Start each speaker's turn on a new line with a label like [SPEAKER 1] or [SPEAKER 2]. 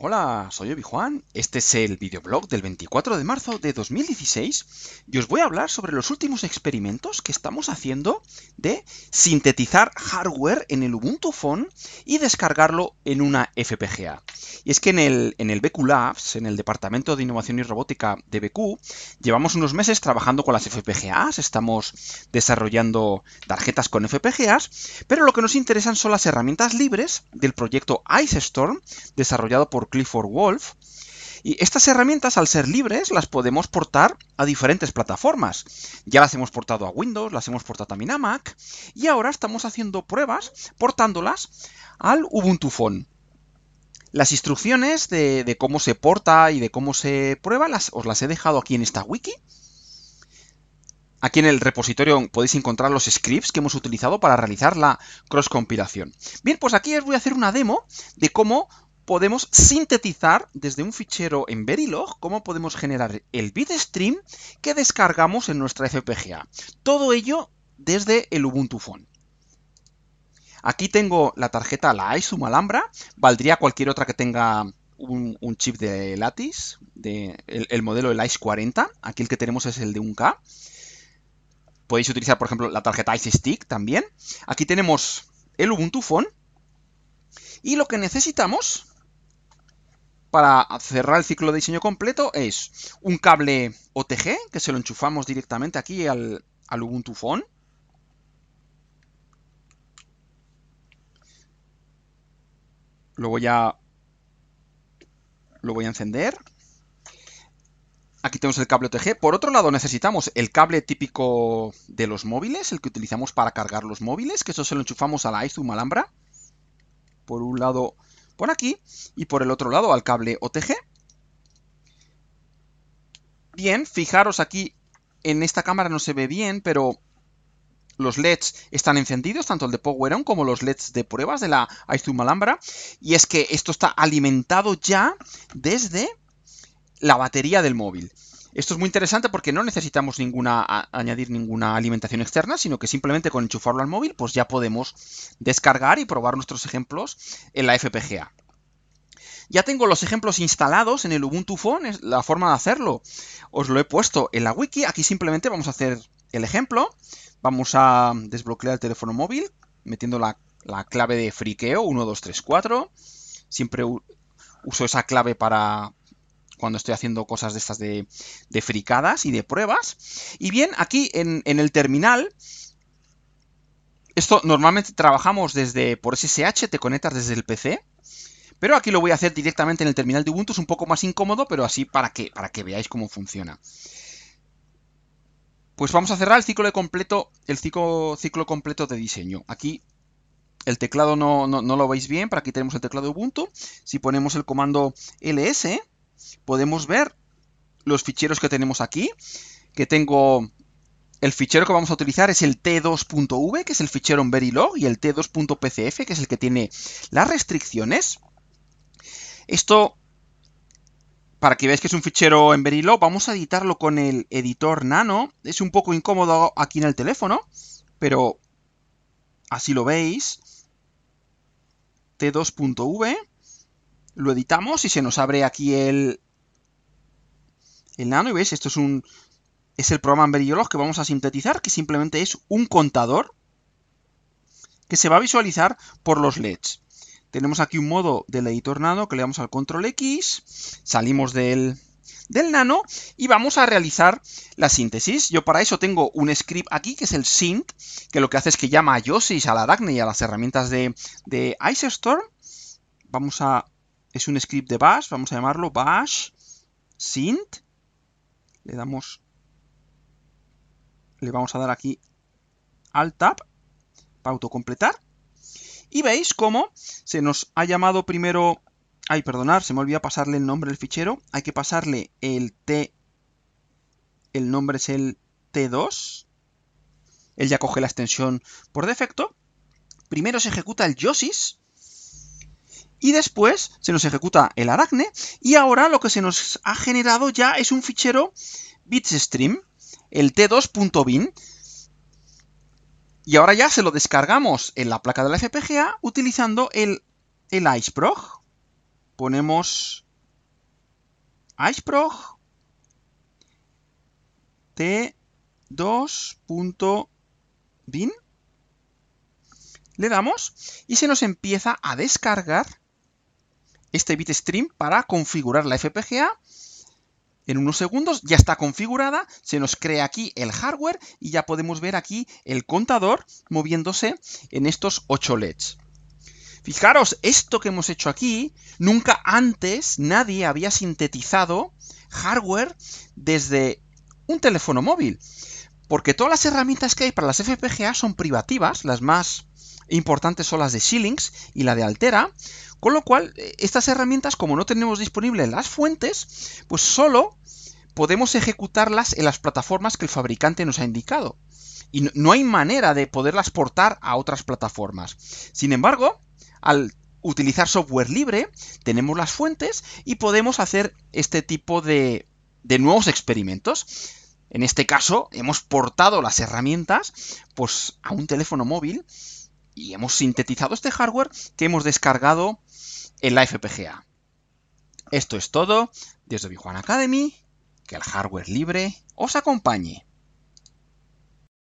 [SPEAKER 1] Hola, soy Obi Juan. Este es el videoblog del 24 de marzo de 2016 y os voy a hablar sobre los últimos experimentos que estamos haciendo de sintetizar hardware en el Ubuntu Phone y descargarlo en una FPGA. Y es que en el, en BQ Labs, en el Departamento de Innovación y Robótica de BQ, llevamos unos meses trabajando con las FPGAs, estamos desarrollando tarjetas con FPGAs, pero lo que nos interesan son las herramientas libres del proyecto Ice Storm, desarrollado por Clifford Wolf, y estas herramientas, al ser libres, las podemos portar a diferentes plataformas. Ya las hemos portado a Windows, las hemos portado a Mac, y ahora estamos haciendo pruebas portándolas al Ubuntu Phone. Las instrucciones de, cómo se porta y de cómo se prueba las, os las he dejado aquí en esta wiki. Aquí en el repositorio podéis encontrar los scripts que hemos utilizado para realizar la cross-compilación. Bien, pues aquí os voy a hacer una demo de cómo podemos sintetizar desde un fichero en Verilog, cómo podemos generar el bitstream que descargamos en nuestra FPGA. Todo ello desde el Ubuntu Phone. Aquí tengo la tarjeta, la ISUM Alhambra, valdría cualquier otra que tenga un, chip de Lattice, el, modelo del ICE 40, aquí el que tenemos es el de 1K. Podéis utilizar, por ejemplo, la tarjeta ICE Stick también. Aquí tenemos el Ubuntu Phone. Y lo que necesitamos para cerrar el ciclo de diseño completo es un cable OTG, que se lo enchufamos directamente aquí al, al Ubuntu Phone. Lo voy a, lo voy a encender. Aquí tenemos el cable OTG. Por otro lado, necesitamos el cable típico de los móviles, el que utilizamos para cargar los móviles, que eso se lo enchufamos a la iZoom Alhambra. Por un lado, por aquí, y por el otro lado al cable OTG. Bien, fijaros aquí, en esta cámara no se ve bien, pero los LEDs están encendidos, tanto el de Power On como los LEDs de pruebas de la iZoom Alhambra. Y es que esto está alimentado ya desde la batería del móvil. Esto es muy interesante porque no necesitamos ninguna, añadir ninguna alimentación externa, sino que simplemente con enchufarlo al móvil, pues ya podemos descargar y probar nuestros ejemplos en la FPGA. Ya tengo los ejemplos instalados en el Ubuntu Phone, es la forma de hacerlo. Os lo he puesto en la wiki, aquí simplemente vamos a hacer el ejemplo. Vamos a desbloquear el teléfono móvil metiendo la, clave de friqueo 1234. Siempre uso esa clave para cuando estoy haciendo cosas de estas de, fricadas y de pruebas. Y bien, aquí en, el terminal esto normalmente trabajamos desde por SSH, te conectas desde el PC. Pero aquí lo voy a hacer directamente en el terminal de Ubuntu, es un poco más incómodo, pero así para que, para que veáis cómo funciona. Pues vamos a cerrar el ciclo completo, el ciclo, ciclo completo de diseño. Aquí el teclado no, no, lo veis bien, pero aquí tenemos el teclado Ubuntu. Si ponemos el comando ls, podemos ver los ficheros que tenemos aquí, que tengo... El fichero que vamos a utilizar es el t2.v, que es el fichero en Verilog, y el t2.pcf, que es el que tiene las restricciones. Esto para que veáis que es un fichero en Verilog, vamos a editarlo con el editor nano. Es un poco incómodo aquí en el teléfono, pero así lo veis. T2.v. Lo editamos y se nos abre aquí el, el nano. Y veis, esto es un. Es el programa en Verilog que vamos a sintetizar, que simplemente es un contador que se va a visualizar por los LEDs. Tenemos aquí un modo del editor nano que le damos al control X, salimos del, nano y vamos a realizar la síntesis. Yo para eso tengo un script aquí que es el Synth, que lo que hace es que llama a Yosis, a la Dacne y a las herramientas de, de Ice Storm. Vamos a... Es un script de bash, vamos a llamarlo bash synth. Le damos... Le vamos a dar aquí al tab para autocompletar. Y veis cómo se nos ha llamado primero... Ay, perdonar, se me olvidó pasarle el nombre del fichero. Hay que pasarle el T... El nombre es el T2. Él ya coge la extensión por defecto. Primero se ejecuta el Yosis. Y después se nos ejecuta el Aracne. Y ahora lo que se nos ha generado ya es un fichero bitstream, el t2.bin, y ahora ya se lo descargamos en la placa de la FPGA utilizando el, el Iceprog. Ponemos Iceprog T2.bin. Le damos y se nos empieza a descargar este bitstream para configurar la FPGA en unos segundos ya está configurada, se nos crea aquí el hardware y ya podemos ver aquí el contador moviéndose en estos 8 LEDs. Fijaros, esto que hemos hecho aquí, nunca antes nadie había sintetizado hardware desde un teléfono móvil. Porque todas las herramientas que hay para las FPGA son privativas, las más importantes son las de Shillings y la de Altera, con lo cual eh, estas herramientas, como no tenemos disponibles las fuentes, pues solo podemos ejecutarlas en las plataformas que el fabricante nos ha indicado. Y no hay manera de poderlas portar a otras plataformas. Sin embargo, al utilizar software libre, tenemos las fuentes y podemos hacer este tipo de, de nuevos experimentos. En este caso, hemos portado las herramientas pues, a un teléfono móvil y hemos sintetizado este hardware que hemos descargado en la FPGA. Esto es todo desde Bijuan Academy. Que el hardware libre os acompañe.